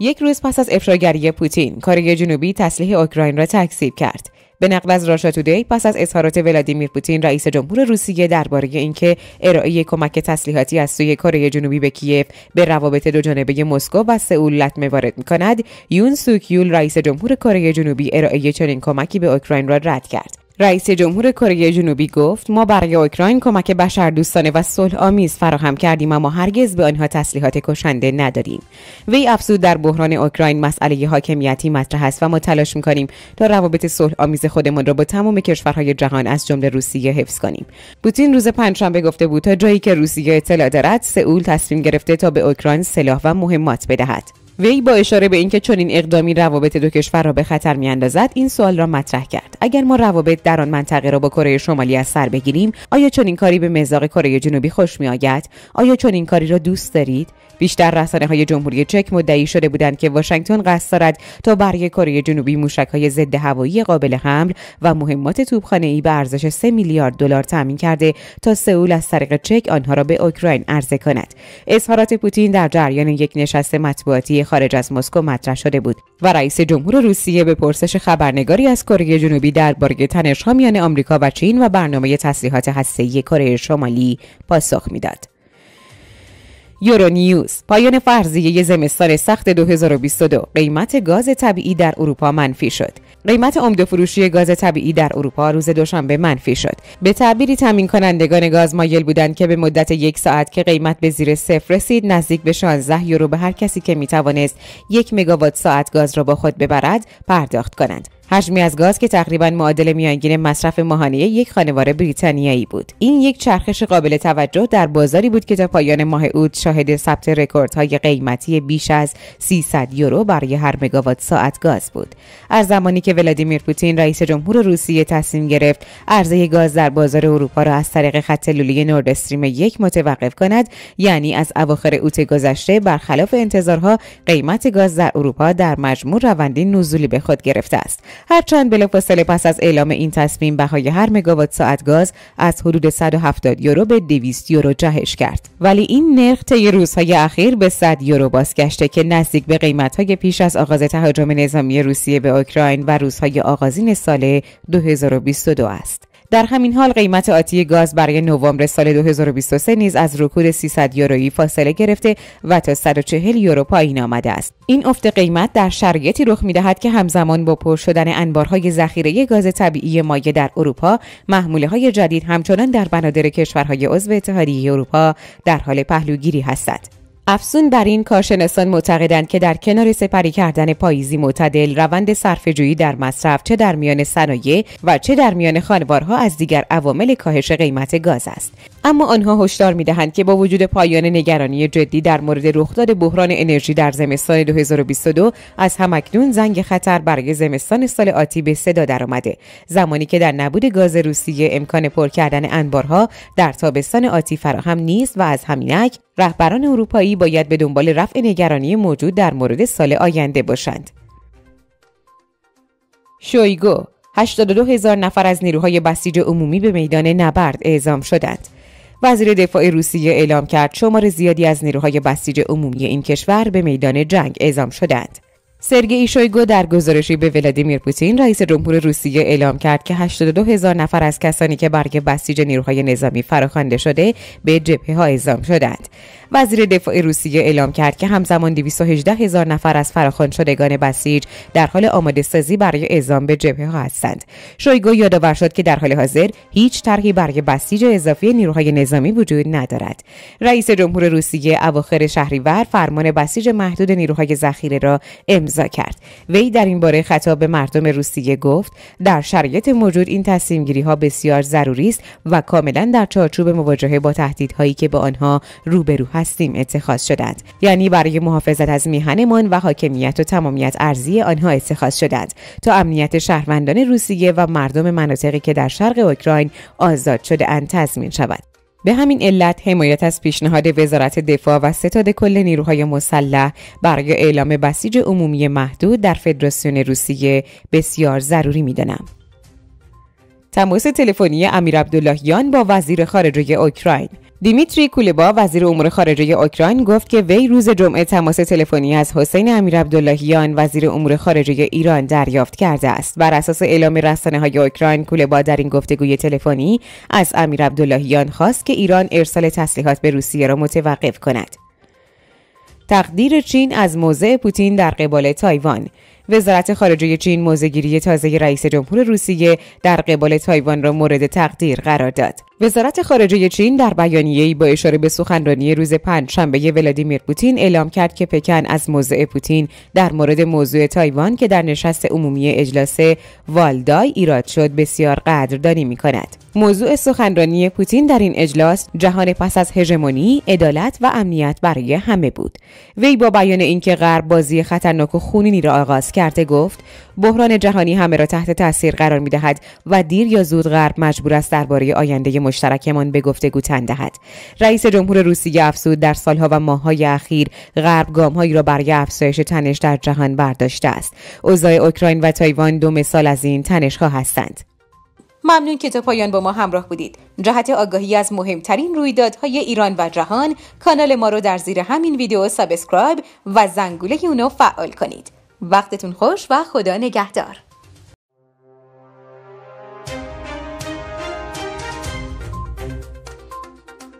یک روز پس از افشاگری پوتین، کره جنوبی تسلیح اوکراین را تکذیب کرد. به نقل از راشا تودی پس از اظهارات ولادیمیر پوتین رئیس جمهور روسیه درباره اینکه ارائه کمک تسلیحاتی از سوی کره جنوبی به کیف به روابط جانبه مسکو و سئول لطمه وارد میکند یون سوکیول رئیس جمهور کره جنوبی ارائه چنین کمکی به اوکراین را رد کرد رئیس جمهور کره جنوبی گفت ما برای اوکراین کمک دوستانه و صلح آمیز فراهم کردیم اما هرگز به آنها تسلیحات کشنده ندادیم وی افزود در بحران اوکراین مسئله حاکمیتی مطرح است و ما تلاش میکنیم تا روابط صلح آمیز خودمان را با تمام کشورهای جهان از جمله روسیه حفظ کنیم پوتین روز پنجشنبه گفته بود تا جایی که روسیه اطلاع دارد سئول تصمیم گرفته تا به اوکراین سلاح و مهمات بدهد وی با اشاره به اینکه چنین اقدامی روابط دو کشور را به خطر میاندازد این سوال را مطرح کرد اگر ما روابط در آن منطقه را با کره شمالی از سر بگیریم آیا چنین کاری به مزاق کره جنوبی خوش میآید آیا چنین کاری را دوست دارید بیشتر رسانه های جمهوری چک مدعی شده بودند که واشنگتن قصد دارد تا برای کره جنوبی موشک های ضد هوایی قابل حمل و مهمات توپخانه ای به ارزش 3 میلیارد دلار تامین کرده تا سئول از طریق چک آنها را به اوکراین عرضه کند اظهارات پوتین در جریان یک نشست مطبوعاتی خارج از مسکو مطرح شده بود و رئیس جمهور روسیه به پرسش خبرنگاری از کره جنوبی درباره تنشها میان آمریکا و چین و برنامه تسلیحات هسته‌ای کره شمالی پاسخ میداد. یورونیوز پایان فرضیه زمستان سخت 2022 قیمت گاز طبیعی در اروپا منفی شد قیمت عمده فروشی گاز طبیعی در اروپا روز دوشنبه منفی شد به تعبیری تامین کنندگان گاز مایل بودند که به مدت یک ساعت که قیمت به زیر صفر رسید نزدیک به 16 یورو به هر کسی که میتوانست یک مگاوات ساعت گاز را با خود ببرد پرداخت کنند حجمی از گاز که تقریبا معادل میانگین مصرف ماهانه یک خانوار بریتانیایی بود این یک چرخش قابل توجه در بازاری بود که تا پایان ماه اوت شاهد ثبت رکوردهای قیمتی بیش از 300 یورو برای هر مگاوات ساعت گاز بود از زمانی که ولادیمیر پوتین رئیس جمهور روسیه تصمیم گرفت عرضه گاز در بازار اروپا را از طریق خط لولی نورد استریم یک متوقف کند یعنی از اواخر اوت گذشته برخلاف انتظارها قیمت گاز در اروپا در مجموع روندی نزولی به خود گرفته است هرچند بلافاصله پس از اعلام این تصمیم بهای هر مگاوات ساعت گاز از حدود 170 یورو به 200 یورو جهش کرد ولی این نرخ طی روزهای اخیر به 100 یورو بازگشته که نزدیک به قیمتهای پیش از آغاز تهاجم نظامی روسیه به اوکراین و روزهای آغازین سال 2022 است در همین حال قیمت آتی گاز برای نوامبر سال 2023 نیز از رکود 300 یورویی فاصله گرفته و تا 140 یورو پایین آمده است این افت قیمت در شرایطی رخ میدهد که همزمان با پر شدن انبارهای ذخیره گاز طبیعی مایع در اروپا محموله های جدید همچنان در بنادر کشورهای عضو اتحادیه اروپا در حال پهلوگیری هستند افزون بر این کارشناسان معتقدند که در کنار سپری کردن پاییزی معتدل روند صرفهجویی در مصرف چه در میان صنایع و چه در میان خانوارها از دیگر عوامل کاهش قیمت گاز است اما آنها هشدار میدهند که با وجود پایان نگرانی جدی در مورد رخداد بحران انرژی در زمستان 2022 از همکنون زنگ خطر برای زمستان سال آتی به صدا درآمده زمانی که در نبود گاز روسیه امکان پر کردن انبارها در تابستان آتی فراهم نیست و از همینک رهبران اروپایی باید به دنبال رفع نگرانی موجود در مورد سال آینده باشند شویگو 82 هزار نفر از نیروهای بسیج عمومی به میدان نبرد اعزام شدند. وزیر دفاع روسیه اعلام کرد شمار زیادی از نیروهای بسیج عمومی این کشور به میدان جنگ اعزام شدند. سرگئی شویگو در گزارشی به ولادیمیر پوتین رئیس جمهور روسیه اعلام کرد که 82 هزار نفر از کسانی که برای بسیج نیروهای نظامی فراخوانده شده به جبهه ها اعزام شدند. وزیر دفاع روسیه اعلام کرد که همزمان 218 هزار نفر از فراخوان شدگان بسیج در حال آماده سازی برای اعزام به جبهه ها هستند. شویگو یادآور شد که در حال حاضر هیچ طرحی برای بسیج اضافی نیروهای نظامی وجود ندارد. رئیس جمهور روسیه اواخر شهریور فرمان بسیج محدود نیروهای ذخیره را امضا کرد وی در این باره خطاب به مردم روسیه گفت در شرایط موجود این تصمیم گیری ها بسیار ضروری است و کاملا در چارچوب مواجهه با تهدیدهایی که به آنها روبرو هستیم اتخاذ شدند یعنی برای محافظت از میهنمان و حاکمیت و تمامیت ارزی آنها اتخاذ شدند تا امنیت شهروندان روسیه و مردم مناطقی که در شرق اوکراین آزاد شده اند تضمین شود به همین علت حمایت از پیشنهاد وزارت دفاع و ستاد کل نیروهای مسلح برای اعلام بسیج عمومی محدود در فدراسیون روسیه بسیار ضروری میدانم. تماس تلفنی امیر عبداللهیان با وزیر خارجه اوکراین دیمیتری کولبا وزیر امور خارجه اوکراین گفت که وی روز جمعه تماس تلفنی از حسین عبداللهیان، وزیر امور خارجه ایران دریافت کرده است بر اساس اعلام رسانه های اوکراین کولبا در این گفتگوی تلفنی از عبداللهیان خواست که ایران ارسال تسلیحات به روسیه را متوقف کند تقدیر چین از موضع پوتین در قبال تایوان وزارت خارجه چین موزگیری تازه رئیس جمهور روسیه در قبال تایوان را مورد تقدیر قرار داد. وزارت خارجه چین در ای با اشاره به سخنرانی روز پنجشنبه ولادیمیر پوتین اعلام کرد که پکن از موضع پوتین در مورد موضوع تایوان که در نشست عمومی اجلاس والدای ایراد شد بسیار قدردانی کند. موضوع سخنرانی پوتین در این اجلاس جهان پس از هژمونی، عدالت و امنیت برای همه بود. وی با بیان اینکه غرب بازی خطرناک و خونینی را آغاز کرده گفت بحران جهانی همه را تحت تاثیر قرار می دهد و دیر یا زود غرب مجبور است درباره آینده مشترکمان به گفتگو تن دهد رئیس جمهور روسیه افزود در سالها و ماههای اخیر غرب گامهایی را برای افزایش تنش در جهان برداشته است اوضاع اوکراین و تایوان دو مثال از این تنشها هستند ممنون که تا پایان با ما همراه بودید. جهت آگاهی از مهمترین رویدادهای ایران و جهان، کانال ما را در زیر همین ویدیو سابسکرایب و زنگوله اونو فعال کنید. وقتتون خوش و خدا نگهدار